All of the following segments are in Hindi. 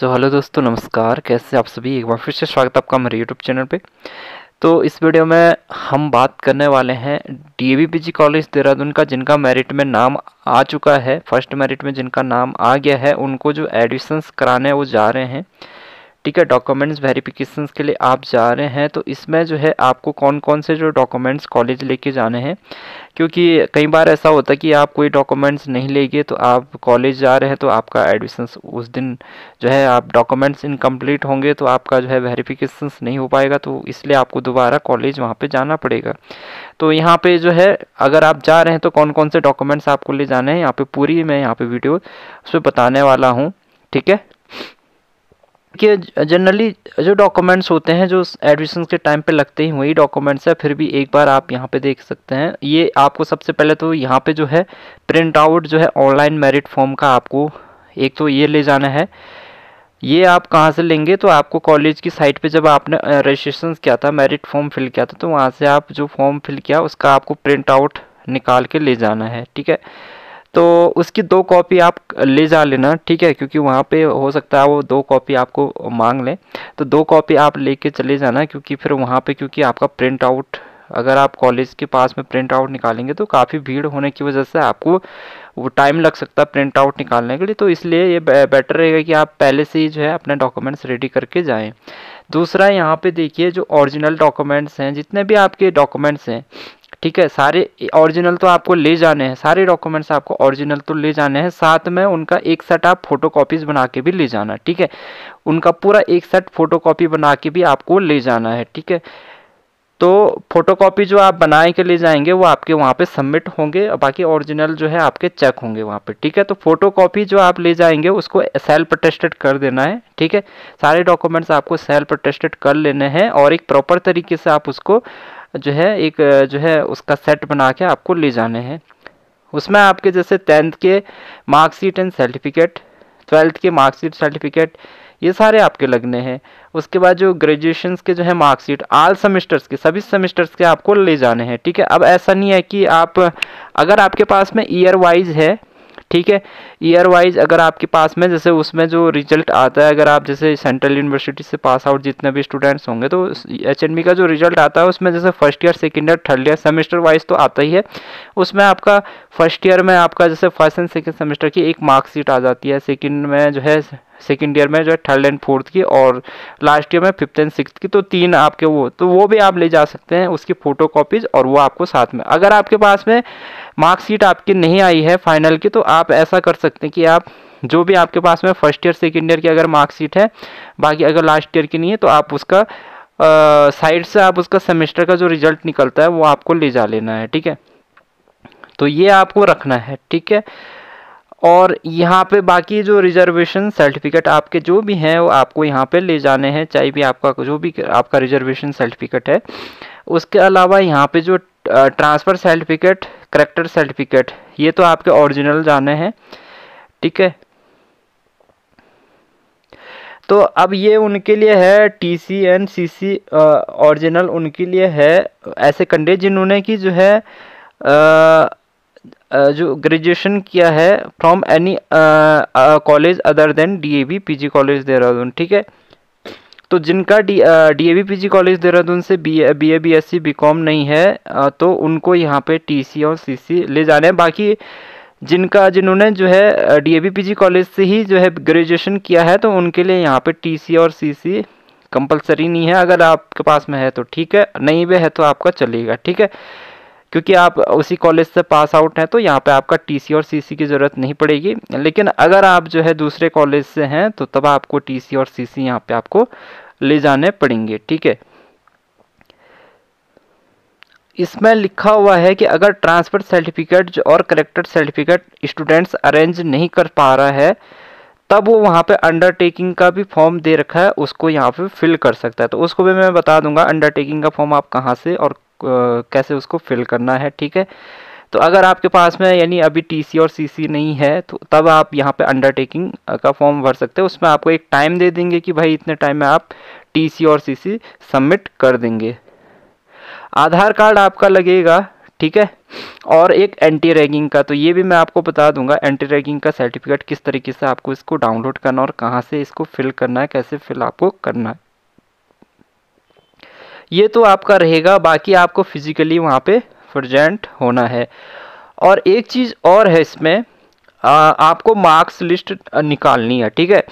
सो so, हेलो दोस्तों नमस्कार कैसे आप सभी एक बार फिर से स्वागत आपका हमारे यूट्यूब चैनल पे तो इस वीडियो में हम बात करने वाले हैं जी कॉलेज देहरादून का जिनका मेरिट में नाम आ चुका है फर्स्ट मेरिट में जिनका नाम आ गया है उनको जो एडमिशन्स कराने वो जा रहे हैं ठीक है डॉक्यूमेंट्स वेरिफिकेशन के लिए आप जा रहे हैं तो इसमें जो है आपको कौन कौन से जो डॉक्यूमेंट्स कॉलेज लेके जाने हैं क्योंकि कई बार ऐसा होता है कि आप कोई डॉक्यूमेंट्स नहीं लेंगे तो आप कॉलेज जा रहे हैं तो आपका एडमिशन उस दिन जो है आप डॉक्यूमेंट्स इनकम्प्लीट होंगे तो आपका जो है वेरीफिकेशन नहीं हो पाएगा तो इसलिए आपको दोबारा कॉलेज वहाँ पर जाना पड़ेगा तो यहाँ पे जो है अगर आप जा रहे हैं तो कौन कौन से डॉक्यूमेंट्स आपको ले जाने हैं यहाँ पर पूरी मैं यहाँ पर वीडियो उस पर बताने वाला हूँ ठीक है कि जनरली जो डॉक्यूमेंट्स होते हैं जो एडमिशन के टाइम पे लगते ही वही डॉक्यूमेंट्स है फिर भी एक बार आप यहाँ पे देख सकते हैं ये आपको सबसे पहले तो यहाँ पे जो है प्रिंट आउट जो है ऑनलाइन मेरिट फॉर्म का आपको एक तो ये ले जाना है ये आप कहाँ से लेंगे तो आपको कॉलेज की साइट पे जब आपने रजिस्ट्रेशन किया था मेरिट फॉर्म फिल किया था तो वहाँ से आप जो फॉर्म फिल किया उसका आपको प्रिंट आउट निकाल के ले जाना है ठीक है तो उसकी दो कॉपी आप ले जा लेना ठीक है क्योंकि वहाँ पे हो सकता है वो दो कॉपी आपको मांग लें तो दो कॉपी आप लेके चले जाना क्योंकि फिर वहाँ पे क्योंकि आपका प्रिंट आउट अगर आप कॉलेज के पास में प्रिंट आउट निकालेंगे तो काफ़ी भीड़ होने की वजह से आपको वो टाइम लग सकता है प्रिंट आउट निकालने के लिए तो इसलिए ये बेटर रहेगा कि आप पहले से ही जो है अपने डॉक्यूमेंट्स रेडी करके जाएं दूसरा यहाँ पे देखिए जो ओरिजिनल डॉक्यूमेंट्स हैं जितने भी आपके डॉक्यूमेंट्स हैं ठीक है सारे ओरिजिनल तो आपको ले जाने हैं सारे डॉक्यूमेंट्स आपको ओरिजिनल तो ले जाने हैं साथ में उनका एक सेट आप फोटो कॉपीज बना के भी ले जाना ठीक है उनका पूरा एक सेट फोटो कॉपी बना के भी आपको ले जाना है ठीक है तो फोटोकॉपी जो आप बनाए के ले जाएंगे वो आपके वहाँ पे सबमिट होंगे और बाकी ओरिजिनल जो है आपके चेक होंगे वहाँ पे ठीक है तो फोटोकॉपी जो आप ले जाएंगे उसको सेल्फ अटेस्टेड कर देना है ठीक है सारे डॉक्यूमेंट्स आपको सेल्फ अटेस्टेड कर लेने हैं और एक प्रॉपर तरीके से आप उसको जो है एक जो है उसका सेट बना के आपको ले जाने हैं उसमें आपके जैसे टेंथ के मार्कशीट एंड सर्टिफिकेट ट्वेल्थ के मार्कशीट सर्टिफिकेट ये सारे आपके लगने हैं उसके बाद जो ग्रेजुएशन के जो है मार्कशीट आल सेमिस्टर्स के सभी सेमिस्टर्स के आपको ले जाने हैं ठीक है अब ऐसा नहीं है कि आप अगर आपके पास में ईयर वाइज है ठीक है ईयर वाइज अगर आपके पास में जैसे उसमें जो रिजल्ट आता है अगर आप जैसे सेंट्रल यूनिवर्सिटी से पास आउट जितने भी स्टूडेंट्स होंगे तो एच का जो रिजल्ट आता है उसमें जैसे first year second year third year semester wise तो आता ही है उसमें आपका फर्स्ट ईयर में आपका जैसे फर्स्ट एंड सेकेंड सेमेस्टर की एक मार्कशीट आ जाती है सेकेंड में जो है सेकेंड ईयर में जो है थर्ड एंड फोर्थ की और लास्ट ईयर में फिफ्थ एंड सिक्स की तो तीन आपके वो तो वो भी आप ले जा सकते हैं उसकी फ़ोटो और वो आपको साथ में अगर आपके पास में मार्कशीट आपकी नहीं आई है फाइनल की तो आप ऐसा कर सकते हैं कि आप जो भी आपके पास में फर्स्ट ईयर सेकेंड ईयर की अगर मार्कशीट है बाकी अगर लास्ट ईयर की नहीं है तो आप उसका साइड से आप उसका सेमेस्टर का जो रिजल्ट निकलता है वो आपको ले जा लेना है ठीक है तो ये आपको रखना है ठीक है और यहाँ पे बाकी जो रिजर्वेशन सर्टिफिकेट आपके जो भी हैं वो आपको यहाँ पे ले जाने हैं चाहे भी आपका जो भी आपका रिजर्वेशन सर्टिफिकेट है उसके अलावा यहाँ पे जो ट्रांसफ़र सर्टिफिकेट करेक्टर सर्टिफिकेट ये तो आपके ओरिजिनल जाने हैं ठीक है तो अब ये उनके लिए है T C N C C original उनके लिए है ऐसे कंडे जिन्होंने कि जो है आ, जो ग्रेजुएशन किया है from any college other than DAV PG college Dehradun ठीक है तो जिनका D D A P G college Dehradun से B A B A B S C B com नहीं है तो उनको यहाँ पे टी सी और सी सी ले जाने हैं बाकी जिनका जिन्होंने जो है D A B P G college से ही जो है ग्रेजुएशन किया है तो उनके लिए यहाँ पे टी सी और सी सी कंपलसरी नहीं है अगर आपके पास में है तो ठीक है नहीं भी है तो आपका चलेगा ठीक है क्योंकि आप उसी कॉलेज से पास आउट हैं तो यहाँ पे आपका टीसी और सीसी की ज़रूरत नहीं पड़ेगी लेकिन अगर आप जो है दूसरे कॉलेज से हैं तो तब आपको टीसी और सीसी यहाँ पे आपको ले जाने पड़ेंगे ठीक है इसमें लिखा हुआ है कि अगर ट्रांसफर सर्टिफिकेट और करेक्टेड सर्टिफिकेट स्टूडेंट्स अरेंज नहीं कर पा रहा है तब वो वहाँ पे अंडरटेकिंग का भी फॉर्म दे रखा है उसको यहाँ पे फिल कर सकता है तो उसको भी मैं बता दूंगा अंडरटेकिंग का फॉर्म आप कहाँ से और कैसे उसको फिल करना है ठीक है तो अगर आपके पास में यानी अभी टीसी और सीसी नहीं है तो तब आप यहाँ पे अंडरटेकिंग का फॉर्म भर सकते हैं उसमें आपको एक टाइम दे देंगे कि भाई इतने टाइम में आप टीसी और सीसी सबमिट कर देंगे आधार कार्ड आपका लगेगा ठीक है और एक एंटी रैगिंग का तो ये भी मैं आपको बता दूंगा एंटी रैगिंग का सर्टिफिकेट किस तरीके से आपको इसको डाउनलोड करना और कहाँ से इसको फिल करना है कैसे फिल आपको करना है ये तो आपका रहेगा बाकी आपको फिज़िकली वहाँ पे प्रजेंट होना है और एक चीज़ और है इसमें आ, आपको मार्क्स लिस्ट निकालनी है ठीक है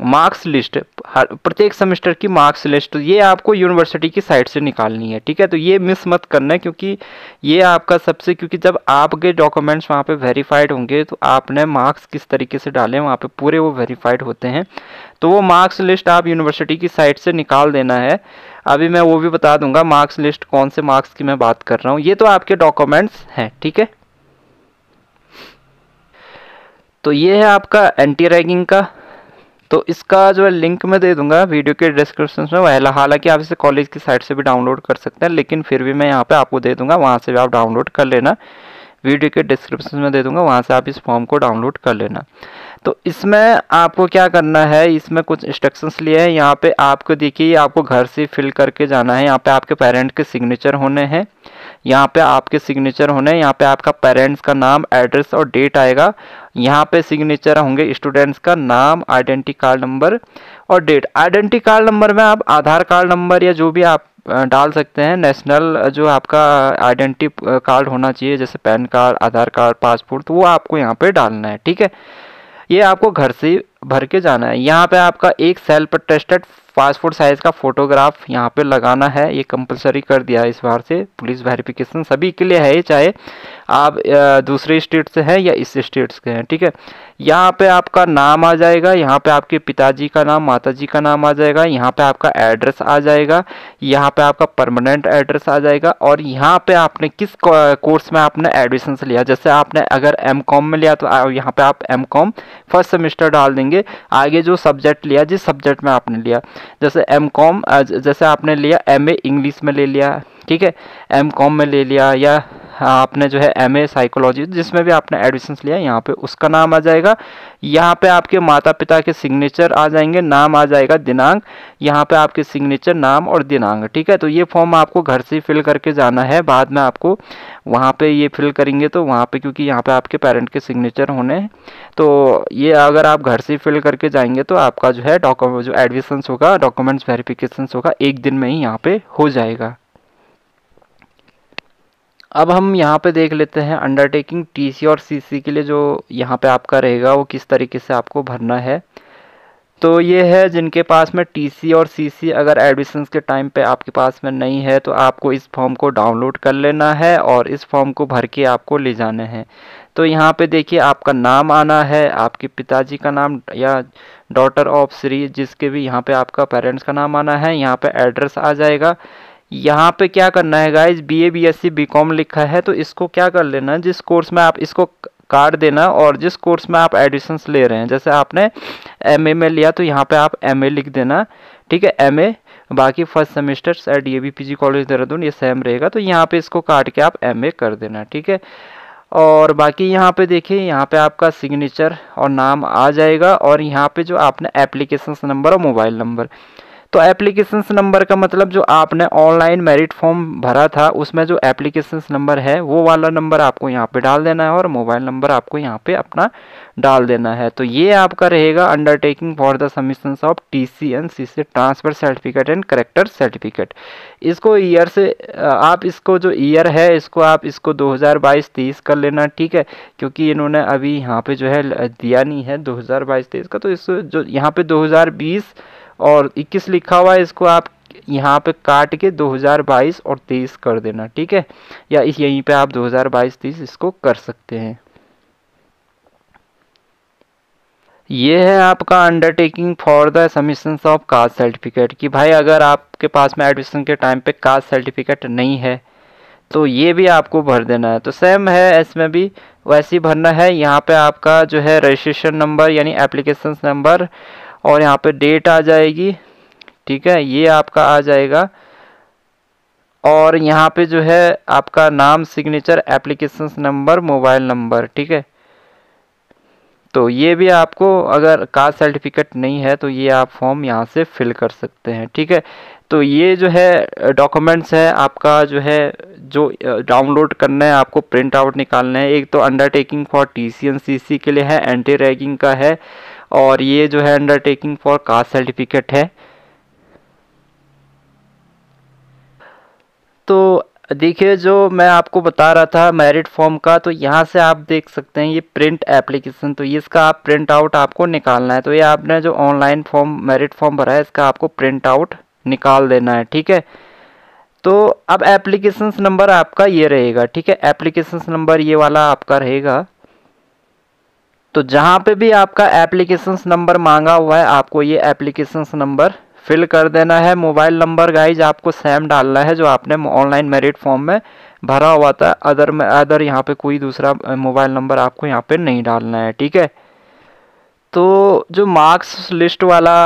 मार्क्स लिस्ट हर प्रत्येक सेमेस्टर की मार्क्स लिस्ट तो ये आपको यूनिवर्सिटी की साइट से निकालनी है ठीक है तो ये मिस मत करना क्योंकि ये आपका सबसे क्योंकि जब आपके डॉक्यूमेंट्स वहाँ पे वेरीफाइड होंगे तो आपने मार्क्स किस तरीके से डाले वहाँ पे पूरे वो वेरीफाइड होते हैं तो वो मार्क्स लिस्ट आप यूनिवर्सिटी की साइट से निकाल देना है अभी मैं वो भी बता दूंगा मार्क्स लिस्ट कौन से मार्क्स की मैं बात कर रहा हूँ ये तो आपके डॉक्यूमेंट्स हैं ठीक है तो ये है आपका एंटी रैगिंग का तो इसका जो है लिंक मैं दे दूंगा वीडियो के डिस्क्रिप्शन में हालांकि आप इसे कॉलेज की साइट से भी डाउनलोड कर सकते हैं लेकिन फिर भी मैं यहाँ पे आपको दे दूंगा वहाँ से भी आप डाउनलोड कर लेना वीडियो के डिस्क्रिप्शन में दे दूंगा वहाँ से आप इस फॉर्म को डाउनलोड कर लेना तो इसमें आपको क्या करना है इसमें कुछ इंस्ट्रक्शंस लिए हैं यहाँ पे आपको देखिए आपको घर से फिल करके जाना है यहाँ पे आपके पेरेंट के सिग्नेचर होने हैं यहाँ पे आपके सिग्नेचर होने यहाँ पे आपका पेरेंट्स का नाम एड्रेस और डेट आएगा यहाँ पे सिग्नेचर होंगे स्टूडेंट्स का नाम आइडेंटी कार्ड नंबर और डेट आइडेंटी कार्ड नंबर में आप आधार कार्ड नंबर या जो भी आप डाल सकते हैं नेशनल जो आपका आइडेंटी कार्ड होना चाहिए जैसे PAN card Aadhaar card passport तो वो आपको यहाँ पे डालना है ठीक है ये आपको घर से भर के जाना है यहाँ पे आपका एक सेल्फ टेस्टेड पासपोर्ट साइज़ का फ़ोटोग्राफ यहाँ पे लगाना है ये कंपलसरी कर दिया है इस बार से पुलिस वेरिफिकेशन सभी के लिए है चाहे आप दूसरे स्टेट से हैं या इस स्टेट के हैं ठीक है यहाँ पे आपका नाम आ जाएगा यहाँ पे आपके पिताजी का नाम माताजी का नाम आ जाएगा यहाँ पे आपका एड्रेस आ जाएगा यहाँ पे आपका परमानेंट एड्रेस आ जाएगा और यहाँ पे आपने किस कोर्स में आपने एडमिशन लिया जैसे आपने अगर एम कॉम में लिया तो यहाँ पे आप एम कॉम फर्स्ट सेमेस्टर डाल देंगे आगे जो सब्जेक्ट लिया जिस सब्जेक्ट में आपने लिया जैसे एम कॉम जैसे आपने लिया एम ए इंग्लिश में ले लिया ठीक है एम कॉम में ले लिया या आपने जो है एम ए साइकोलॉजी जिसमें भी आपने एडमिशन लिया यहाँ पे उसका नाम आ जाएगा यहाँ पे आपके माता पिता के सिग्नेचर आ जाएंगे नाम आ जाएगा दिनांक यहाँ पे आपके सिग्नेचर नाम और दिनांक ठीक है तो ये फॉर्म आपको घर से फिल करके जाना है बाद में आपको वहाँ पे ये फिल करेंगे तो वहाँ पे क्योंकि यहाँ पे आपके पेरेंट के सिग्नेचर होने हैं तो ये अगर आप घर से फिल करके जाएंगे तो आपका जो है डॉक्यूमेंट जो एडमिशन्स होगा डॉक्यूमेंट्स वेरिफिकेशन होगा एक दिन में ही यहाँ पे हो जाएगा अब हम यहाँ पे देख लेते हैं अंडरटेकिंग टीसी और सीसी के लिए जो यहाँ पे आपका रहेगा वो किस तरीके से आपको भरना है तो ये है जिनके पास में टीसी और सीसी अगर एडमिशन्स के टाइम पे आपके पास में नहीं है तो आपको इस फॉर्म को डाउनलोड कर लेना है और इस फॉर्म को भर के आपको ले जाना है तो यहाँ पे देखिए आपका नाम आना है आपके पिताजी का नाम या डॉटर ऑफ श्री जिसके भी यहाँ पे आपका पेरेंट्स का नाम आना है यहाँ पे एड्रेस आ जाएगा यहाँ पे क्या करना है guys B A B S C B com लिखा है तो इसको क्या कर लेना जिस कोर्स में आप इसको कार्ड देना और जिस कोर्स में आप एडिशंस ले रहे हैं जैसे आपने एम ए में लिया तो यहाँ पे आप एम ए लिख देना ठीक है एम ए बाकी first semester at D A B P G college Dehradun ये सेम रहेगा तो यहाँ पे इसको काट के आप एम ए कर देना ठीक है और बाकी यहाँ पे देखिए यहाँ पे आपका सिग्नेचर और नाम आ जाएगा और यहाँ पे जो आपने एप्लीकेशन नंबर और मोबाइल नंबर तो एप्लीकेशन नंबर का मतलब जो आपने ऑनलाइन मेरिट फॉर्म भरा था उसमें जो एप्लीकेशन नंबर है वो वाला नंबर आपको यहाँ पे डाल देना है और मोबाइल नंबर आपको यहाँ पे अपना डाल देना है तो ये आपका रहेगा undertaking for the submission of T C N C से transfer certificate and character certificate इसको ईयर से आप इसको जो ईयर है इसको आप इसको 2022-23 कर लेना ठीक है क्योंकि इन्होंने अभी यहाँ पे जो है दिया नहीं है 2022-23 का तो इस जो यहाँ पे 2020 और 21 लिखा हुआ है इसको आप यहाँ पे काट के 2022 और 23 कर देना ठीक है या इस यहीं पे आप 2022 30 इसको कर सकते हैं ये है आपका undertaking for the submission of caste certificate कि भाई अगर आपके पास में एडमिशन के टाइम पे कास्ट सर्टिफिकेट नहीं है तो ये भी आपको भर देना है तो सेम है इसमें भी वैसे ही भरना है यहाँ पे आपका जो है रजिस्ट्रेशन नंबर यानी एप्लीकेशन नंबर और यहाँ पे डेट आ जाएगी ठीक है ये आपका आ जाएगा और यहाँ पे जो है आपका नाम signature application number mobile number ठीक है तो ये भी आपको अगर कास्ट सर्टिफिकेट नहीं है तो ये आप फॉर्म यहाँ से फिल कर सकते हैं ठीक है तो ये जो है डॉक्यूमेंट्स है आपका जो है जो डाउनलोड करना है आपको प्रिंट आउट निकालना है एक तो अंडरटेकिंग फॉर टी सी के लिए है एंटी रैगिंग का है और ये जो है अंडरटेकिंग फॉर कास्ट सर्टिफिकेट है तो देखिए जो मैं आपको बता रहा था मेरिट फॉर्म का तो यहाँ से आप देख सकते हैं ये प्रिंट एप्लीकेशन तो ये इसका आप प्रिंट आउट आपको निकालना है तो ये आपने जो ऑनलाइन फॉर्म मेरिट फॉर्म भरा है इसका आपको प्रिंट आउट निकाल देना है ठीक है तो अब एप्लीकेशन नंबर आपका ये रहेगा ठीक है एप्लीकेशन नंबर ये वाला आपका रहेगा तो जहाँ पे भी आपका एप्लीकेशंस नंबर मांगा हुआ है आपको ये एप्लीकेशंस नंबर फिल कर देना है मोबाइल नंबर गाइज आपको सेम डालना है जो आपने ऑनलाइन मेरिट फॉर्म में भरा हुआ था अदर में अदर यहाँ पे कोई दूसरा मोबाइल नंबर आपको यहाँ पे नहीं डालना है ठीक है तो जो मार्क्स लिस्ट वाला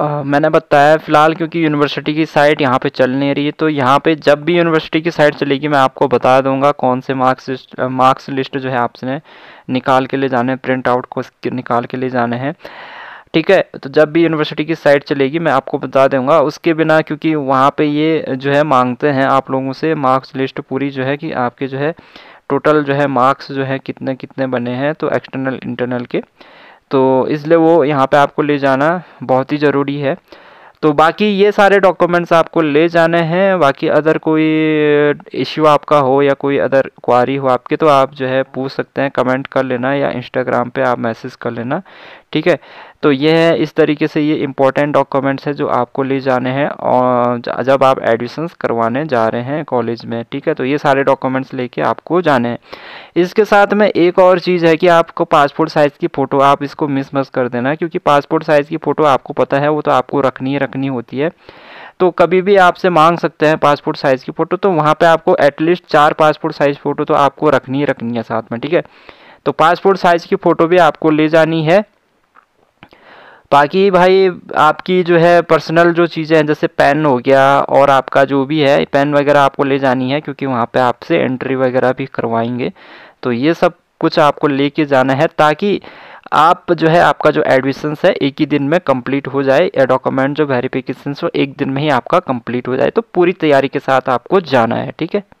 मैंने बताया फ़िलहाल क्योंकि यूनिवर्सिटी की साइट यहाँ पे चल नहीं रही है तो यहाँ पे जब भी यूनिवर्सिटी की साइट चलेगी मैं आपको बता दूंगा कौन से मार्क्स लिस्ट मार्क्स लिस्ट जो है आपने निकाल के ले जाने प्रिंट आउट को निकाल के ले जाने हैं ठीक है तो जब भी यूनिवर्सिटी की साइट चलेगी मैं आपको बता दूंगा उसके बिना क्योंकि वहाँ पे ये जो है मांगते हैं आप लोगों से मार्क्स लिस्ट पूरी जो है कि आपके जो है टोटल जो है मार्क्स जो है कितने कितने बने हैं तो एक्सटर्नल इंटरनल के तो इसलिए वो यहाँ पे आपको ले जाना बहुत ही ज़रूरी है तो बाकी ये सारे डॉक्यूमेंट्स आपको ले जाने हैं बाकी अदर कोई इश्यू आपका हो या कोई अदर क्वारी हो आपकी तो आप जो है पूछ सकते हैं कमेंट कर लेना या इंस्टाग्राम पे आप मैसेज कर लेना ठीक है तो ये है इस तरीके से ये इंपॉर्टेंट डॉक्यूमेंट्स है जो आपको ले जाने हैं और जब आप एडमिशंस करवाने जा रहे हैं कॉलेज में ठीक है तो ये सारे डॉक्यूमेंट्स लेके आपको जाने हैं इसके साथ में एक और चीज़ है कि आपको पासपोर्ट साइज़ की फ़ोटो आप इसको मिस मस कर देना क्योंकि पासपोर्ट साइज़ की फ़ोटो आपको पता है वो तो आपको रखनी ही रखनी होती है तो कभी भी आपसे मांग सकते हैं पासपोर्ट साइज़ की फ़ोटो तो वहाँ पे आपको एटलीस्ट चार पासपोर्ट साइज़ फ़ोटो तो आपको रखनी ही रखनी है साथ में ठीक है तो पासपोर्ट साइज़ की फ़ोटो भी आपको ले जानी है बाकी भाई आपकी जो है पर्सनल जो चीज़ें हैं जैसे पेन हो गया और आपका जो भी है पेन वगैरह आपको ले जानी है क्योंकि वहाँ पे आपसे एंट्री वगैरह भी करवाएंगे तो ये सब कुछ आपको लेके जाना है ताकि आप जो है आपका जो एडमिशन्स है एक ही दिन में कंप्लीट हो जाए या डॉक्यूमेंट जो वेरिफिकेशन वो एक दिन में ही आपका कंप्लीट हो जाए तो पूरी तैयारी के साथ आपको जाना है ठीक है